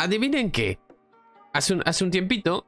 adivinen qué. Hace un, hace un tiempito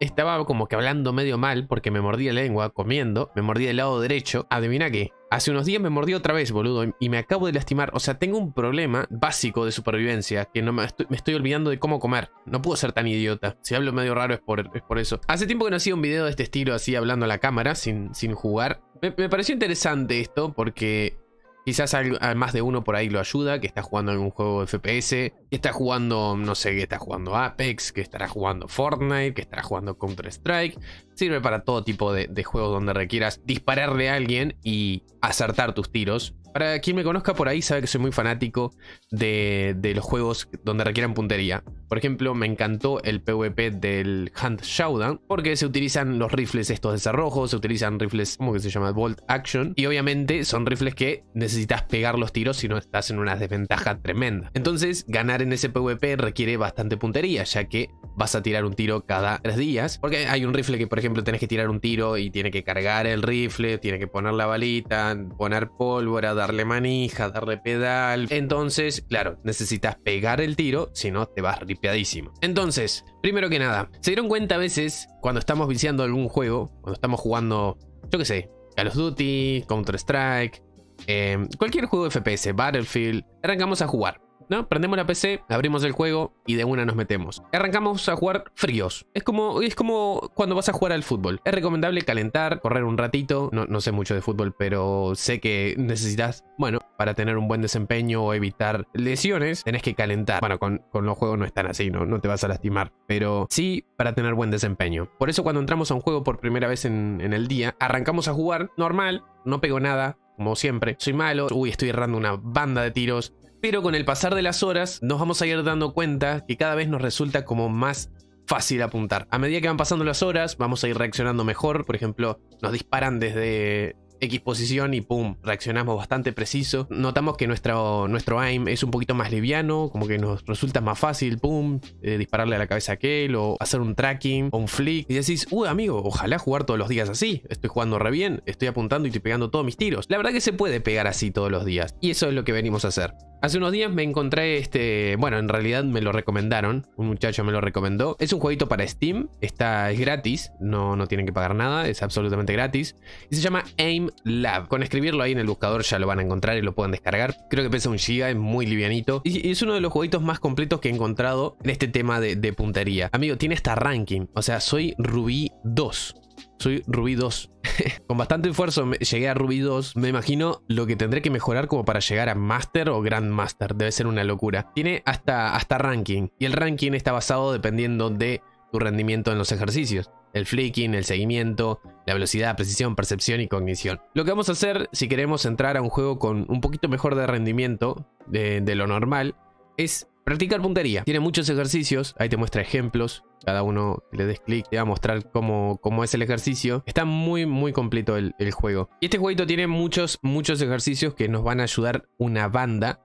estaba como que hablando medio mal porque me mordía la lengua comiendo, me mordí el lado derecho. Adivina qué. Hace unos días me mordí otra vez, boludo, y me acabo de lastimar. O sea, tengo un problema básico de supervivencia que no me estoy, olvidando de cómo comer. No puedo ser tan idiota. Si hablo medio raro es por, eso. Hace tiempo que no hacía un video de este estilo así hablando a la cámara sin, sin jugar. Me, me pareció interesante esto porque Quizás al, más de uno por ahí lo ayuda, que está jugando algún juego de FPS, que está jugando, no sé, que está jugando Apex, que estará jugando Fortnite, que estará jugando Counter-Strike. Sirve para todo tipo de, de, juegos donde requieras dispararle a alguien y acertar tus tiros. Para quien me conozca por ahí sabe que soy muy fanático de, los juegos donde requieran puntería. Por ejemplo, me encantó el PvP del Hunt Showdown porque se utilizan los rifles estos de cerrojo, se utilizan rifles, como que se llama? Bolt Action. Y obviamente son rifles que necesitas pegar los tiros si no estás en una desventaja tremenda. Entonces, ganar en ese PvP requiere bastante puntería, ya que vas a tirar un tiro cada tres días. Porque hay un rifle que, por ejemplo, tenés que tirar un tiro y tiene que cargar el rifle, tiene que poner la balita, poner pólvora, dar darle manija, darle pedal. Entonces, claro, necesitas pegar el tiro, si no te vas ripeadísimo. Entonces, primero que nada, ¿se dieron cuenta a veces cuando estamos viciando algún juego, cuando estamos jugando, yo qué sé, Call of Duty, Counter-Strike, eh, cualquier juego de FPS, Battlefield, arrancamos a jugar. ¿no? Prendemos la PC, abrimos el juego y de una nos metemos. Arrancamos a jugar fríos. Es como, es como cuando vas a jugar al fútbol. Es recomendable calentar, correr un ratito. No, sé mucho de fútbol, pero sé que necesitas, bueno, para tener un buen desempeño o evitar lesiones, tenés que calentar. Bueno, con, los juegos no es tan así, ¿no? no te vas a lastimar, pero sí para tener buen desempeño. Por eso cuando entramos a un juego por primera vez en, en el día, arrancamos a jugar normal, no pego nada, como siempre. Soy malo, uy, estoy errando una banda de tiros, pero con el pasar de las horas nos vamos a ir dando cuenta que cada vez nos resulta como más fácil apuntar. A medida que van pasando las horas, vamos a ir reaccionando mejor. Por ejemplo, nos disparan desde X posición y pum, reaccionamos bastante preciso. Notamos que nuestro, nuestro aim es un poquito más liviano, como que nos resulta más fácil, pum, eh, dispararle a la cabeza a aquel o hacer un tracking o un flick. Y decís, uy uh, amigo, ojalá jugar todos los días así. Estoy jugando re bien, estoy apuntando y estoy pegando todos mis tiros. La verdad que se puede pegar así todos los días. Y eso es lo que venimos a hacer. Hace unos días me encontré este, bueno, en realidad me lo recomendaron, un muchacho me lo recomendó. Es un jueguito para Steam, está es gratis, no no tienen que pagar nada, es absolutamente gratis y se llama Aim Lab. Con escribirlo ahí en el buscador ya lo van a encontrar y lo pueden descargar. Creo que pesa un giga, es muy livianito y, es uno de los jueguitos más completos que he encontrado en este tema de, de puntería. Amigo, tiene hasta ranking, o sea, soy Rubí 2 soy Ruby 2. Con bastante esfuerzo llegué a Ruby 2. Me imagino lo que tendré que mejorar como para llegar a Master o Grand Master. Debe ser una locura. Tiene hasta, hasta ranking. Y el ranking está basado dependiendo de tu rendimiento en los ejercicios. El flicking, el seguimiento, la velocidad, precisión, percepción y cognición. Lo que vamos a hacer si queremos entrar a un juego con un poquito mejor de rendimiento de, de lo normal es practicar puntería. Tiene muchos ejercicios, ahí te muestra ejemplos, cada uno le des clic, te va a mostrar cómo, cómo, es el ejercicio. Está muy, muy completo el, juego. Y este jueguito tiene muchos, muchos ejercicios que nos van a ayudar una banda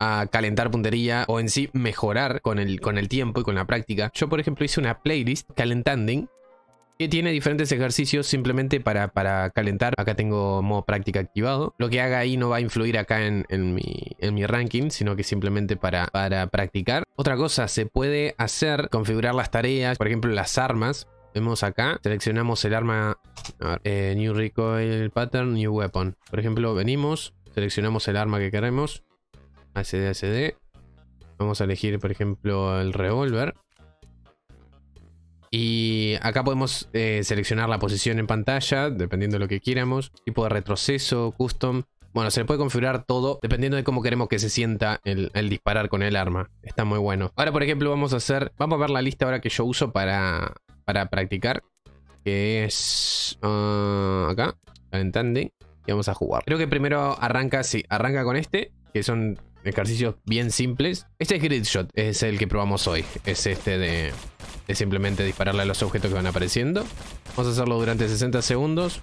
a calentar puntería o en sí mejorar con el, con el tiempo y con la práctica. Yo, por ejemplo, hice una playlist calentanding tiene diferentes ejercicios simplemente para, para calentar. Acá tengo modo práctica activado. Lo que haga ahí no va a influir acá en, en, mi, ranking, sino que simplemente para, para practicar. Otra cosa, se puede hacer, configurar las tareas, por ejemplo las armas. Vemos acá, seleccionamos el arma, eh, New Recoil Pattern, New Weapon. Por ejemplo, venimos, seleccionamos el arma que queremos, ACD, Vamos a elegir, por ejemplo, el revólver. Y acá podemos eh, seleccionar la posición en pantalla, dependiendo de lo que queramos tipo de retroceso, custom. Bueno, se le puede configurar todo dependiendo de cómo queremos que se sienta el, disparar con el arma. Está muy bueno. Ahora, por ejemplo, vamos a hacer... Vamos a ver la lista ahora que yo uso para, para practicar. Que es... Ah, acá acá. entendí Y vamos a jugar. Creo que primero arranca, sí, arranca con este. Que son ejercicios bien simples. Este es Gridshot, Es el que probamos hoy. Es este de es simplemente dispararle a los objetos que van apareciendo. Vamos a hacerlo durante 60 segundos.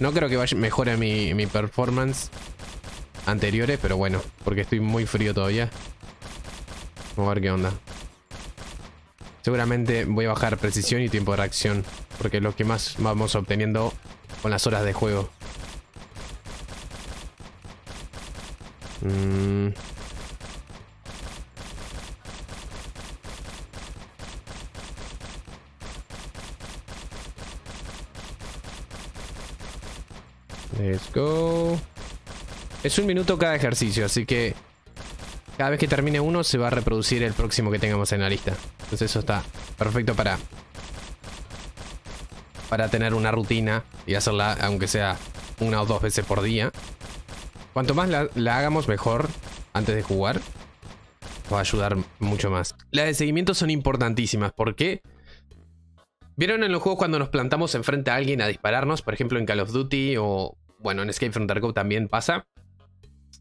No creo que mejore mi, mi performance anteriores, pero bueno, porque estoy muy frío todavía. Vamos a ver qué onda. Seguramente voy a bajar precisión y tiempo de reacción, porque es lo que más vamos obteniendo con las horas de juego. Mmm... Let's go. Es un minuto cada ejercicio, así que cada vez que termine uno se va a reproducir el próximo que tengamos en la lista. Entonces eso está perfecto para para tener una rutina y hacerla aunque sea una o dos veces por día. Cuanto más la, hagamos mejor antes de jugar, va a ayudar mucho más. Las de seguimiento son importantísimas. ¿Por qué? Porque ¿Vieron en los juegos cuando nos plantamos enfrente a alguien a dispararnos? Por ejemplo, en Call of Duty o, bueno, en Escape from Tarkov también pasa.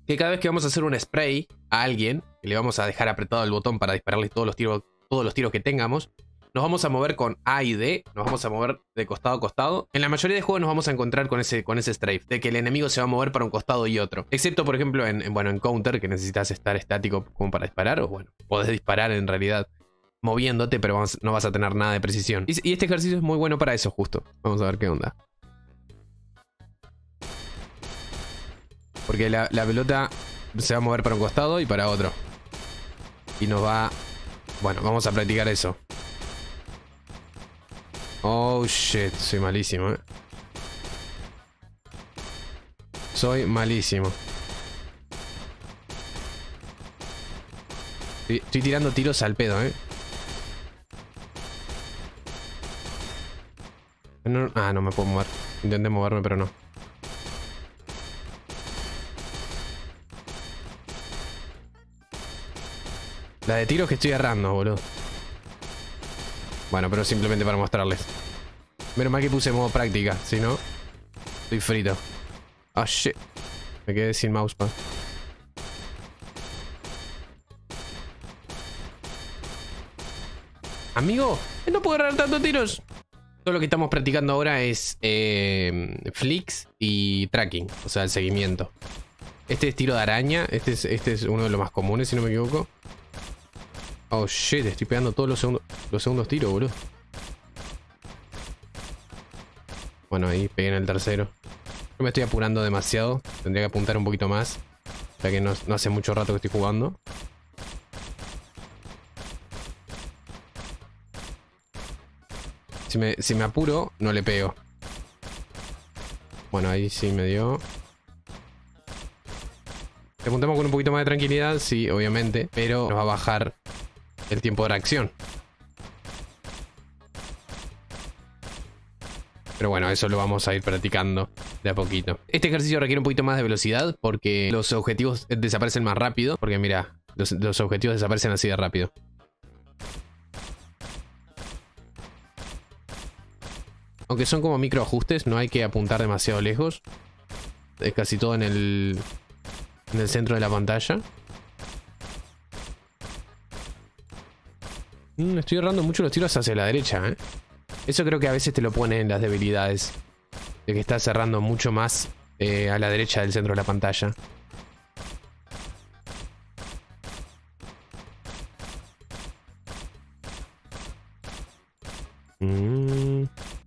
Que cada vez que vamos a hacer un spray a alguien, que le vamos a dejar apretado el botón para dispararle todos los tiros, todos los tiros que tengamos, nos vamos a mover con A y D, nos vamos a mover de costado a costado. En la mayoría de juegos nos vamos a encontrar con ese, con ese strafe, de que el enemigo se va a mover para un costado y otro. Excepto, por ejemplo, en, bueno, en Counter, que necesitas estar estático como para disparar, o bueno, podés disparar en realidad moviéndote, pero no vas a tener nada de precisión. Y, este ejercicio es muy bueno para eso, justo. Vamos a ver qué onda. Porque la, pelota se va a mover para un costado y para otro. Y nos va... Bueno, vamos a practicar eso. Oh, shit. Soy malísimo, eh. Soy malísimo. estoy tirando tiros al pedo, eh. ah, no me puedo mover. Intenté moverme, pero no. La de tiros que estoy agarrando, boludo. Bueno, pero simplemente para mostrarles. Menos mal que puse modo práctica, si no... Estoy frito. Ah, shit. Me quedé sin mousepad. Amigo, no puedo agarrar tantos tiros todo lo que estamos practicando ahora es eh, flicks y tracking, o sea, el seguimiento. Este es tiro de araña, este es, este es uno de los más comunes, si no me equivoco. Oh shit, estoy pegando todos los, segundos, tiros, boludo. Bueno, ahí pegué en el tercero. Yo me estoy apurando demasiado. Tendría que apuntar un poquito más. Ya que no hace mucho rato que estoy jugando. Si me, apuro, no le pego. Bueno, ahí sí me dio. Te apuntamos con un poquito más de tranquilidad, sí, obviamente. Pero nos va a bajar el tiempo de reacción. Pero bueno, eso lo vamos a ir practicando de a poquito. Este ejercicio requiere un poquito más de velocidad porque los objetivos desaparecen más rápido. Porque mira, los objetivos desaparecen así de rápido. Aunque son como microajustes, no hay que apuntar demasiado lejos. Es casi todo en el, en el centro de la pantalla. Mm, estoy errando mucho los tiros hacia la derecha, ¿eh? Eso creo que a veces te lo ponen en las debilidades. De que estás cerrando mucho más eh, a la derecha del centro de la pantalla. Mm.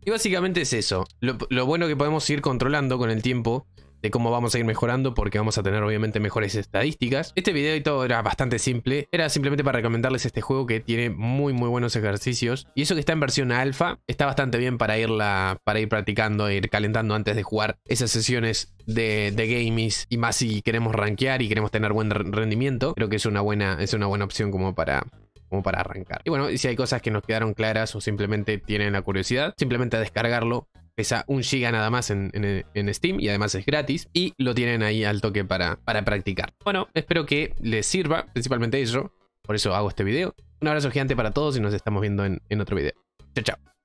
Y básicamente es eso. Lo, bueno que podemos ir controlando con el tiempo de cómo vamos a ir mejorando porque vamos a tener obviamente mejores estadísticas. Este video y todo era bastante simple. Era simplemente para recomendarles este juego que tiene muy muy buenos ejercicios. Y eso que está en versión alfa está bastante bien para, irla, para ir practicando, e ir calentando antes de jugar esas sesiones de, de Y más si queremos rankear y queremos tener buen rendimiento. Creo que es una buena, es una buena opción como para, como para arrancar. Y bueno, si hay cosas que nos quedaron claras o simplemente tienen la curiosidad, simplemente a descargarlo. Pesa un giga nada más en, en, Steam y además es gratis. Y lo tienen ahí al toque para, para practicar. Bueno, espero que les sirva, principalmente eso. Por eso hago este video. Un abrazo gigante para todos y nos estamos viendo en, en otro video. Chao, chao.